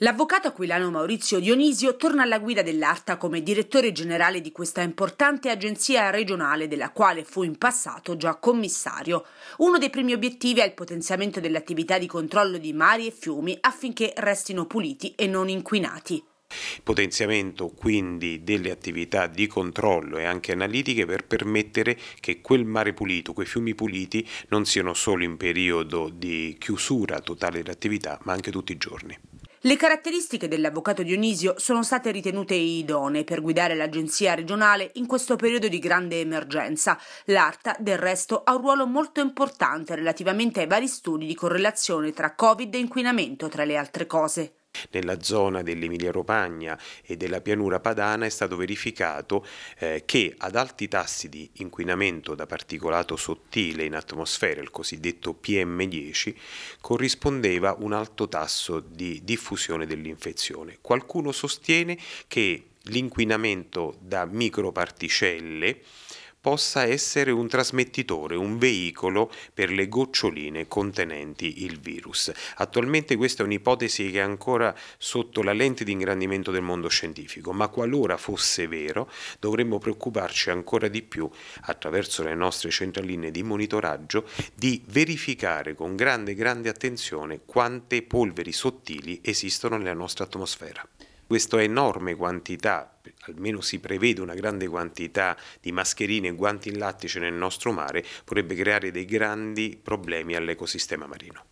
L'avvocato aquilano Maurizio Dionisio torna alla guida dell'Arta come direttore generale di questa importante agenzia regionale della quale fu in passato già commissario. Uno dei primi obiettivi è il potenziamento dell'attività di controllo di mari e fiumi affinché restino puliti e non inquinati. Potenziamento quindi delle attività di controllo e anche analitiche per permettere che quel mare pulito, quei fiumi puliti non siano solo in periodo di chiusura totale dell'attività ma anche tutti i giorni. Le caratteristiche dell'avvocato Dionisio sono state ritenute idonee per guidare l'agenzia regionale in questo periodo di grande emergenza. L'ARTA, del resto, ha un ruolo molto importante relativamente ai vari studi di correlazione tra Covid e inquinamento, tra le altre cose. Nella zona dell'Emilia-Romagna e della pianura padana è stato verificato eh, che ad alti tassi di inquinamento da particolato sottile in atmosfera, il cosiddetto PM10, corrispondeva un alto tasso di diffusione dell'infezione. Qualcuno sostiene che l'inquinamento da microparticelle possa essere un trasmettitore, un veicolo per le goccioline contenenti il virus. Attualmente questa è un'ipotesi che è ancora sotto la lente di ingrandimento del mondo scientifico, ma qualora fosse vero dovremmo preoccuparci ancora di più attraverso le nostre centraline di monitoraggio di verificare con grande grande attenzione quante polveri sottili esistono nella nostra atmosfera. Questa enorme quantità Ecco, almeno si prevede una grande quantità di mascherine e guanti in lattice nel nostro mare, potrebbe creare dei grandi problemi all'ecosistema marino.